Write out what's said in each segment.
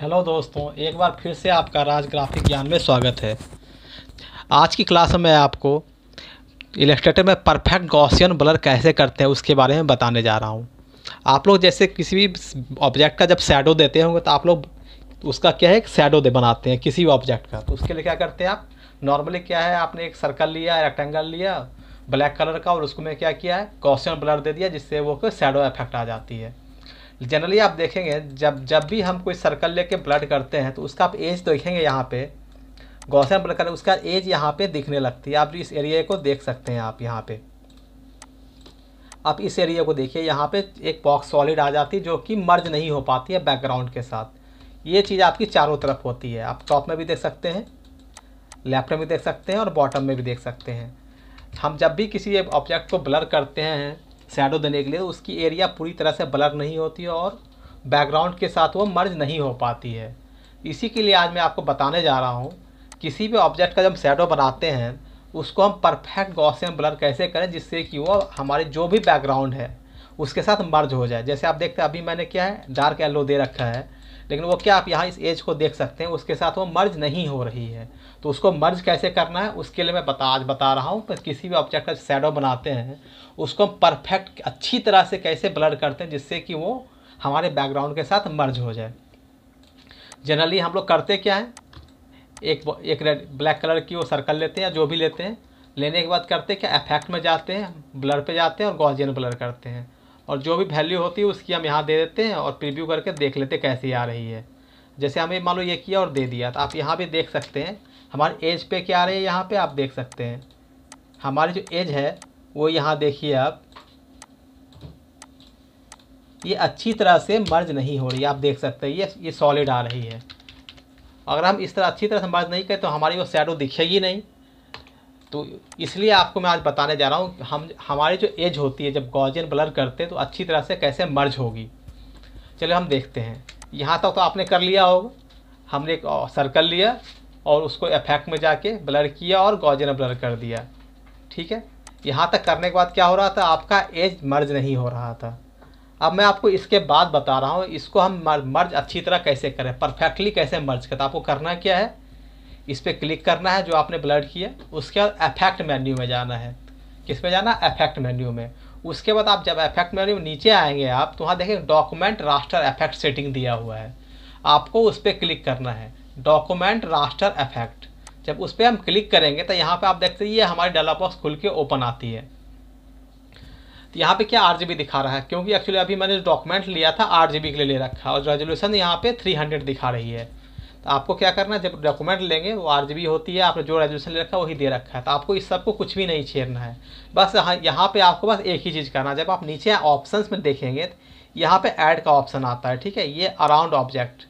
hello दोस्तों एक बार फिर से आपका राज ग्राफिक ज्ञान में स्वागत है आज की क्लास में मैं आपको इलेस्ट्रेटर में परफेक्ट गॉसियन ब्लर कैसे करते हैं उसके बारे में बताने जा रहा हूँ आप लोग जैसे किसी भी ऑब्जेक्ट का जब शेडो देते होंगे तो आप लोग उसका क्या है शेडो दे बनाते हैं किसी भी ऑब्जेक्ट का तो उसके लिए क्या करते हैं आप नॉर्मली क्या है आपने एक सर्कल लिया रेक्टेंगल लिया ब्लैक कलर का और उसको मैं क्या किया है गॉसियन ब्लर दे दिया जिससे वो शेडो इफेक्ट आ जाती है जनरली आप देखेंगे जब जब भी हम कोई सर्कल लेके ब्लड करते हैं तो उसका आप एज देखेंगे यहाँ पे गौसियन ब्लड करें उसका एज यहाँ पे दिखने लगती है आप इस एरिया को देख सकते हैं आप यहाँ पे आप इस एरिया को देखिए यहाँ पे एक बॉक्स सॉलिड आ जाती है जो कि मर्ज नहीं हो पाती है बैकग्राउंड के साथ ये चीज़ आपकी चारों तरफ होती है आप टॉप में भी देख सकते हैं लेफ्ट में भी देख सकते हैं और बॉटम में भी देख सकते हैं हम जब भी किसी ऑब्जेक्ट को ब्लर करते हैं शेडो देने के लिए उसकी एरिया पूरी तरह से ब्लर नहीं होती है और बैकग्राउंड के साथ वो मर्ज नहीं हो पाती है इसी के लिए आज मैं आपको बताने जा रहा हूँ किसी भी ऑब्जेक्ट का जब शेडो बनाते हैं उसको हम परफेक्ट गौसियम ब्लर कैसे करें जिससे कि वो हमारे जो भी बैकग्राउंड है उसके साथ मर्ज हो जाए जैसे आप देखते हैं अभी मैंने क्या है डार्क येलो दे रखा है लेकिन वो क्या आप यहाँ इस एज को देख सकते हैं उसके साथ वो मर्ज नहीं हो रही है तो उसको मर्ज कैसे करना है उसके लिए मैं बता आज बता रहा हूँ पर किसी भी ऑब्जेक्ट का शेडो बनाते हैं उसको हम परफेक्ट अच्छी तरह से कैसे ब्लर करते हैं जिससे कि वो हमारे बैकग्राउंड के साथ मर्ज हो जाए जनरली हम लोग करते क्या है एक एक रेड ब्लैक कलर की वो सर्कल लेते हैं या जो भी लेते हैं लेने के बाद करते क्या इफेक्ट में जाते हैं ब्लर पे जाते हैं और गॉजियन ब्लर करते हैं और जो भी वैल्यू होती है उसकी हम यहाँ दे देते हैं और प्रीव्यू करके देख लेते हैं कैसी आ रही है जैसे हमें मान लो ये किया और दे दिया तो आप यहाँ भी देख सकते हैं हमारे एज पे क्या आ रही है यहाँ पे आप देख सकते हैं हमारी जो एज है वो यहाँ देखिए आप ये अच्छी तरह से मर्ज नहीं हो रही आप देख सकते हैं ये ये सॉलिड आ रही है अगर हम इस तरह अच्छी तरह से मर्ज नहीं करें तो हमारी वो सैडो दिखेगी नहीं तो इसलिए आपको मैं आज बताने जा रहा हूँ हम हमारी जो एज होती है जब गॉजियन ब्लर करते हैं तो अच्छी तरह से कैसे मर्ज होगी चलिए हम देखते हैं यहाँ तक तो आपने कर लिया होगा हमने एक सर्कल लिया और उसको इफेक्ट में जाके ब्लर किया और गॉजियन ब्लर कर दिया ठीक है यहाँ तक करने के बाद क्या हो रहा था आपका एज मर्ज नहीं हो रहा था अब मैं आपको इसके बाद बता रहा हूँ इसको हम मर्ज अच्छी तरह कैसे करें परफेक्टली कैसे मर्ज करें आपको करना क्या है इस पर क्लिक करना है जो आपने ब्लड किया उसके बाद अफेक्ट मेन्यू में जाना है किस में जाना अफेक्ट मेन्यू में उसके बाद आप जब अफेक्ट मेन्यू नीचे आएंगे आप तो वहाँ देखें डॉक्यूमेंट रास्टर अफेक्ट सेटिंग दिया हुआ है आपको उस पर क्लिक करना है डॉक्यूमेंट रास्टर अफेक्ट जब उस पर हम क्लिक करेंगे तो यहाँ पर आप देखते ये हमारी डाला बॉक्स खुल के ओपन आती है तो यहाँ पे क्या आर दिखा रहा है क्योंकि एक्चुअली अभी मैंने डॉक्यूमेंट लिया था आर के लिए ले रखा और रेजोल्यूशन यहाँ पे 300 दिखा रही है तो आपको क्या करना है जब डॉक्यूमेंट लेंगे वो आर होती है आपने जो रेजोल्यूशन ले रखा है वही दे रखा है तो आपको इस सब को कुछ भी नहीं छेड़ना है बस यहाँ पर आपको बस एक ही चीज़ करना है जब आप नीचे ऑप्शन में देखेंगे यहाँ पर ऐड का ऑप्शन आता है ठीक है ये अराउंड ऑब्जेक्ट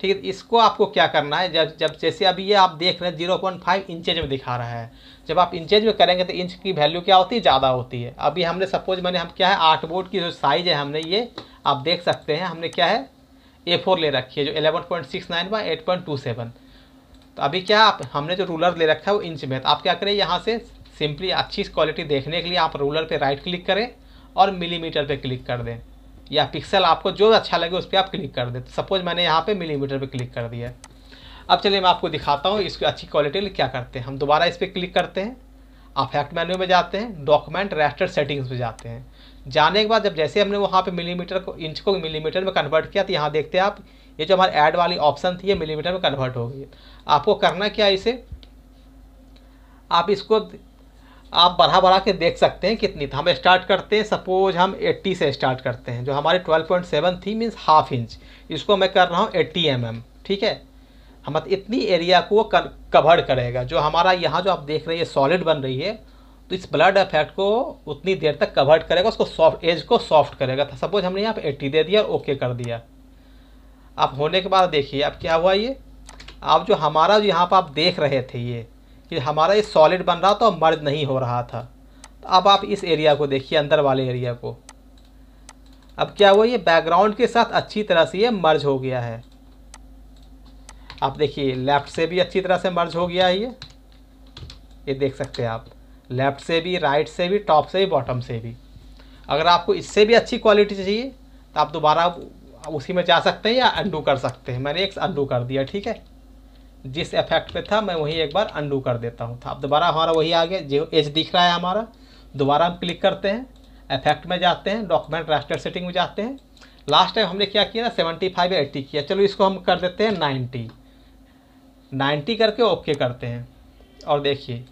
ठीक है इसको आपको क्या करना है जब जब जैसे अभी ये आप देख रहे हैं जीरो पॉइंट फाइव इंचेज में दिखा रहा है जब आप इंचेज में करेंगे तो इंच की वैल्यू क्या होती है ज़्यादा होती है अभी हमने सपोज मैंने हम क्या है आठ बोर्ड की जो साइज़ है हमने ये आप देख सकते हैं हमने क्या है ए फोर ले रखी है जो eleven point six nine by eight point two seven तो अभी क्या आप हमने जो रूलर ले रखा है वो इंच में तो आप क्या करें यहाँ से सिंपली अच्छी क्वालिटी देखने के लिए आप रूलर पे राइट क्लिक करें और मिलीमीटर पे क्लिक कर दें या पिक्सल आपको जो अच्छा लगे उस पर आप क्लिक कर दें तो सपोज मैंने यहाँ पे मिलीमीटर पे क्लिक कर दिया अब चलिए मैं आपको दिखाता हूँ इसकी अच्छी क्वालिटी क्या करते हैं हम दोबारा इस पर क्लिक करते हैं आप फैक्ट मेन्यू में जाते हैं डॉक्यूमेंट रेस्टर सेटिंग्स में जाते हैं जाने के बाद जब जैसे हमने वहाँ पे मिलीमीटर को इंच को मिलीमीटर में कन्वर्ट किया तो यहाँ देखते हैं आप ये जो हमारे ऐड वाली ऑप्शन थी ये मिलीमीटर में कन्वर्ट हो गई आपको करना क्या है इसे आप इसको आप बढ़ा बढ़ा के देख सकते हैं कितनी था हम स्टार्ट करते हैं सपोज हम 80 से स्टार्ट करते हैं जो हमारी 12.7 थी मीन्स हाफ इंच इसको मैं कर रहा हूँ 80 एम mm, ठीक है हम इतनी एरिया को कवर करेगा जो हमारा यहाँ जो आप देख रहे हैं सॉलिड बन रही है तो इस ब्लड अफेक्ट को उतनी देर तक कवर करेगा उसको सॉफ्ट एज को सॉफ्ट करेगा था सपोज हमने यहाँ पे एट्टी दे दिया और ओके कर दिया आप होने के बाद देखिए अब क्या हुआ ये आप जो हमारा जो यहाँ पर आप देख रहे थे ये कि हमारा ये सॉलिड बन रहा था और मर्ज नहीं हो रहा था तो अब आप इस एरिया को देखिए अंदर वाले एरिया को अब क्या हुआ ये बैकग्राउंड के साथ अच्छी तरह से ये मर्ज हो गया है आप देखिए लेफ़्ट से भी अच्छी तरह से मर्ज हो गया है ये ये देख सकते हैं आप लेफ़्ट से भी राइट से भी टॉप से भी बॉटम से भी अगर आपको इससे भी अच्छी क्वालिटी चाहिए तो आप दोबारा उसी में जा सकते हैं या अंडू कर सकते हैं मैंने एक अंडू कर दिया ठीक है जिस इफेक्ट पे था मैं वही एक बार अंडू कर देता हूँ था तो आप दोबारा हमारा वही आ गया जो एज दिख रहा है हमारा दोबारा हम क्लिक करते हैं इफेक्ट में जाते हैं डॉक्यूमेंट रास्टर सेटिंग में जाते हैं लास्ट टाइम हमने क्या किया ना सेवेंटी फाइव एट्टी किया चलो इसको हम कर देते हैं नाइन्टी नाइन्टी करके ओके करते हैं और देखिए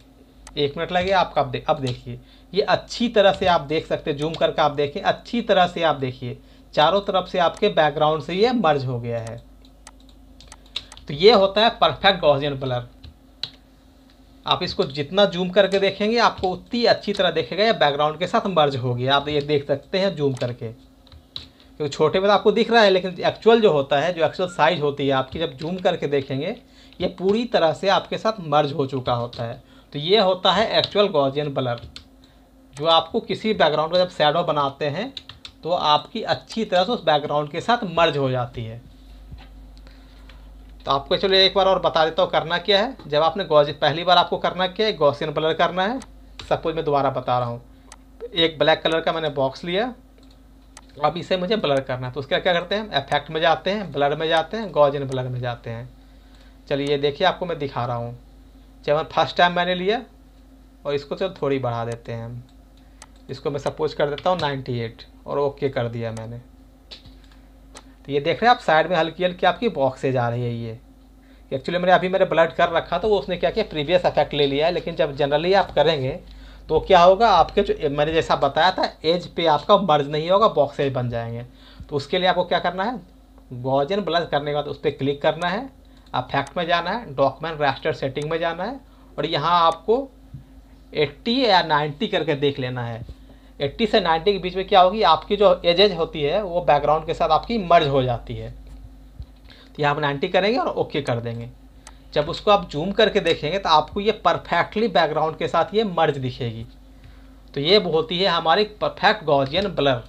एक मिनट लगे आपका अब दे, अब देखिए ये अच्छी तरह से आप देख सकते हैं जूम करके आप देखें अच्छी तरह से आप देखिए चारों तरफ से आपके बैकग्राउंड से ये मर्ज हो गया है तो ये होता है परफेक्ट गॉर्जियन ब्लर आप इसको जितना जूम करके देखेंगे आपको उतनी अच्छी तरह देखेगा या बैकग्राउंड के साथ मर्ज हो गया आप ये देख सकते हैं जूम करके क्योंकि छोटे में तो आपको दिख रहा है लेकिन एक्चुअल जो होता है जो एक्चुअल साइज़ होती है आपकी जब जूम करके देखेंगे ये पूरी तरह से आपके साथ मर्ज हो चुका होता है तो ये होता है एक्चुअल गॉजियन ब्लर जो आपको किसी बैकग्राउंड का जब शेडो बनाते हैं तो आपकी अच्छी तरह से उस बैकग्राउंड के साथ मर्ज हो जाती है तो आपको चलो एक बार और बता देता हूँ करना क्या है जब आपने गॉज पहली बार आपको करना क्या है गॉसियन ब्लर करना है सपोज मैं दोबारा बता रहा हूँ एक ब्लैक कलर का मैंने बॉक्स लिया अब इसे मुझे ब्लर करना है तो उसके क्या करते हैं इफेक्ट में जाते हैं ब्लर में जाते हैं गॉजियन ब्लर में जाते हैं चलिए ये देखिए आपको मैं दिखा रहा हूँ जब हम फर्स्ट टाइम मैंने लिया और इसको चलो थोड़ी बढ़ा देते हैं हम इसको मैं सपोज कर देता हूँ 98 और ओके कर दिया मैंने तो ये देख रहे हैं आप साइड में हल्की हल्की आपकी बॉक्सेज आ रही है ये एक्चुअली मैंने अभी मैंने ब्लड कर रखा तो वो उसने क्या किया प्रीवियस इफेक्ट ले लिया है लेकिन जब जनरली आप करेंगे तो क्या होगा आपके जो मैंने जैसा बताया था एज पे आपका मर्ज नहीं होगा बॉक्सेज बन जाएंगे तो उसके लिए आपको क्या करना है गॉजन ब्लड करने के बाद उस पर क्लिक करना है आप फैक्ट में जाना है डॉक्यूमेंट रास्टर सेटिंग में जाना है और यहाँ आपको 80 या 90 करके देख लेना है 80 से 90 के बीच में क्या होगी आपकी जो एजेज होती है वो बैकग्राउंड के साथ आपकी मर्ज हो जाती है तो यहाँ आप 90 करेंगे और ओके कर देंगे जब उसको आप जूम करके देखेंगे तो आपको ये परफेक्टली बैकग्राउंड के साथ ये मर्ज दिखेगी तो ये होती है हमारी परफेक्ट गॉजियन ब्लर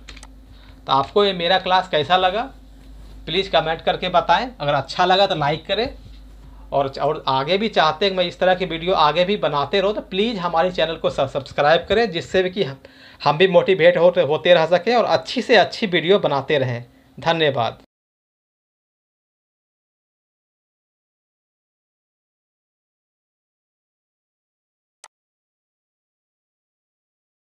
तो आपको ये मेरा क्लास कैसा लगा प्लीज़ कमेंट करके बताएं अगर अच्छा लगा तो लाइक करें और और आगे भी चाहते हैं मैं इस तरह की वीडियो आगे भी बनाते रहो तो प्लीज़ हमारे चैनल को सब्सक्राइब करें जिससे भी कि हम भी मोटिवेट होते रह सकें और अच्छी से अच्छी वीडियो बनाते रहें धन्यवाद